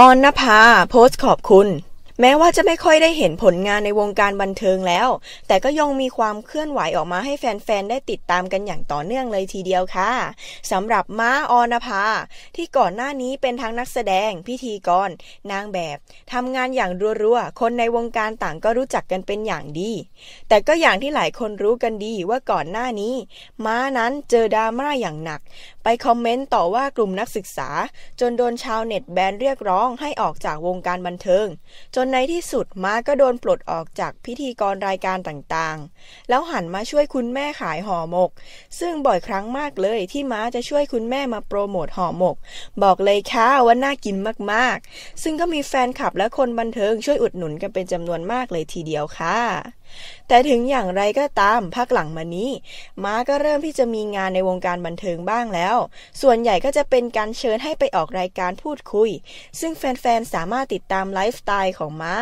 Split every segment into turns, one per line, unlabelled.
ออนนภา โพสต์ขอบคุณ แม้ว่าจะไม่ค่อยได้เห็นผลงานในวงการบันเทิงแล้ว แต่ก็ยังมีความเคลื่อนไหวออกมาให้แฟน ๆ ได้ติดตามกันอย่างต่อเนื่องเลยทีเดียวค่ะสำหรับม้าออนภา ที่ก่อนหน้านี้เป็นทั้งนักแสดง พิธีกรนางแบบทำงานอย่างรัวๆ คนในวงการต่างก็รู้จักกันเป็นอย่างดี แต่ก็อย่างที่หลายคนรู้กันดีว่าก่อนหน้านี้ ม้านั้นเจอดราม่าอย่างหนักไปคอมเมนต์ ต่อว่ากลุ่มนักศึกษาจนโดนชาวเน็ตแบนเรียกร้องให้ออกจากวงการบันเทิงจนในที่สุดมาก็โดนปลดออกจากพิธีกรรายการต่างๆ แล้วหันมาช่วยคุณแม่ขายห่อหมก ซึ่งบ่อยครั้งมากเลยที่ม้าจะช่วยคุณแม่มาโปรโมทห่อหมก บอกเลยค่ะว่าน่ากินมากๆ ซึ่งก็มีแฟนคลับและคนบันเทิงช่วยอุดหนุนกันเป็นจำนวนมากเลยทีเดียวค่ะแต่ถึงอย่างไรก็ตามพักหลังมานี้ ม้าก็เริ่มที่จะมีงานในวงการบันเทิงบ้างแล้ว ส่วนใหญ่ก็จะเป็นการเชิญให้ไปออกรายการพูดคุย ซึ่งแฟนๆ สามารถติดตามไลฟ์สไตล์ของม้า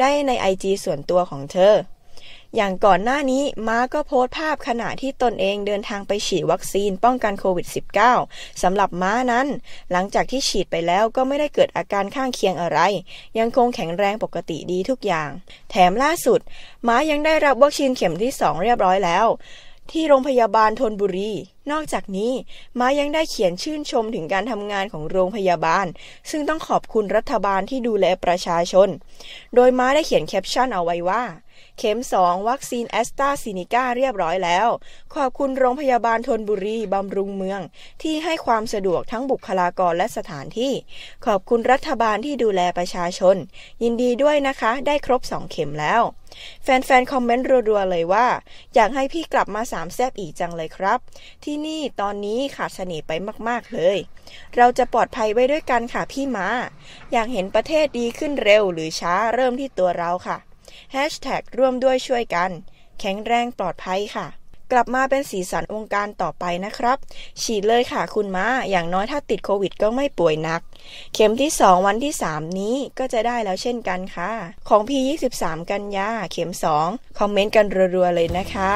ได้ในไอจีส่วนตัวของเธออย่างก่อนหน้านี้ม้าก็โพสต์ภาพขณะที่ตนเองเดินทางไปฉีดวัคซีนป้องกันโควิด -19 สำหรับม้านั้น หลังจากที่ฉีดไปแล้วก็ไม่ได้เกิดอาการข้างเคียงอะไร ยังคงแข็งแรงปกติดีทุกอย่าง แถมล่าสุด ม้ายังได้รับวัคซีนเข็มที่ 2 เรียบร้อยแล้ว ที่โรงพยาบาลทนบุรี นอกจากนี้ ม้ายังได้เขียนชื่นชมถึงการทำงานของโรงพยาบาล ซึ่งต้องขอบคุณรัฐบาลที่ดูแลประชาชน โดยม้าได้เขียนแคปชั่นเอาไว้ว่าเข็ม 2 วัคซีนแอสตราซินิก้าเรียบร้อยแล้ว ขอบคุณโรงพยาบาลทนบุรี บำรุงเมือง ที่ให้ความสะดวกทั้งบุคลากรและสถานที่ ขอบคุณรัฐบาลที่ดูแลประชาชน ยินดีด้วยนะคะ ได้ครบ 2 เข็มแล้ว แฟนๆ คอมเมนต์รัวๆเลยว่า อยากให้พี่กลับมาสามแซบอีกจังเลยครับ ที่นี่ตอนนี้ขาดเสน่ห์ไปมากๆเลย เราจะปลอดภัยไว้ด้วยกันค่ะพี่มาอยากเห็นประเทศดีขึ้นเร็วหรือช้าเริ่มที่ตัวเราค่ะร่วมด้วยช่วยกัน แข็งแรงปลอดภัยค่ะ กลับมาเป็นสีสันวงการต่อไปนะครับ ฉีดเลยค่ะคุณมา้าอย่างน้อยถ้าติดโควิดก็ไม่ป่วยนัก เข็มที่ 2 วันที่ 3 นี้ก็จะได้แล้วเช่นกันค่ะ ของพี่23 กันยา เข็ม 2 คอมเมนต์กันรัวๆ เลยนะคะ